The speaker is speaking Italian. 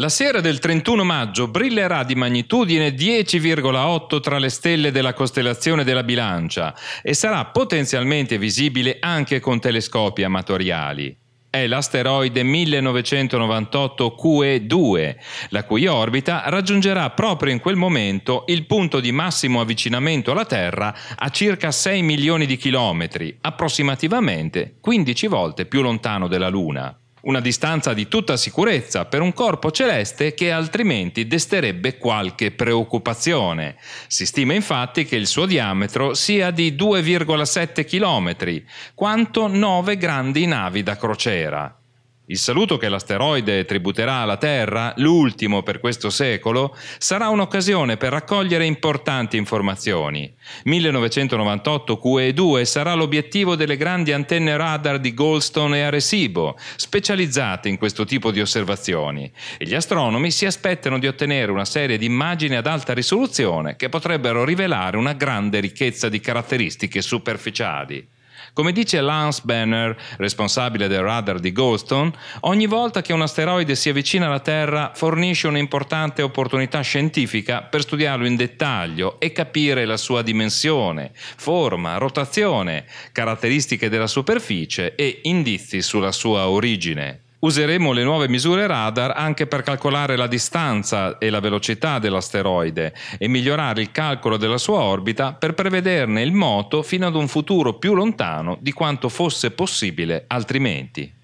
La sera del 31 maggio brillerà di magnitudine 10,8 tra le stelle della costellazione della bilancia e sarà potenzialmente visibile anche con telescopi amatoriali. È l'asteroide 1998 QE2, la cui orbita raggiungerà proprio in quel momento il punto di massimo avvicinamento alla Terra a circa 6 milioni di chilometri, approssimativamente 15 volte più lontano della Luna una distanza di tutta sicurezza per un corpo celeste che altrimenti desterebbe qualche preoccupazione. Si stima infatti che il suo diametro sia di 2,7 km, quanto 9 grandi navi da crociera. Il saluto che l'asteroide tributerà alla Terra, l'ultimo per questo secolo, sarà un'occasione per raccogliere importanti informazioni. 1998 QE2 sarà l'obiettivo delle grandi antenne radar di Goldstone e Arecibo, specializzate in questo tipo di osservazioni, e gli astronomi si aspettano di ottenere una serie di immagini ad alta risoluzione che potrebbero rivelare una grande ricchezza di caratteristiche superficiali. Come dice Lance Banner, responsabile del radar di Goldstone, ogni volta che un asteroide si avvicina alla Terra fornisce un'importante opportunità scientifica per studiarlo in dettaglio e capire la sua dimensione, forma, rotazione, caratteristiche della superficie e indizi sulla sua origine. Useremo le nuove misure radar anche per calcolare la distanza e la velocità dell'asteroide e migliorare il calcolo della sua orbita per prevederne il moto fino ad un futuro più lontano di quanto fosse possibile altrimenti.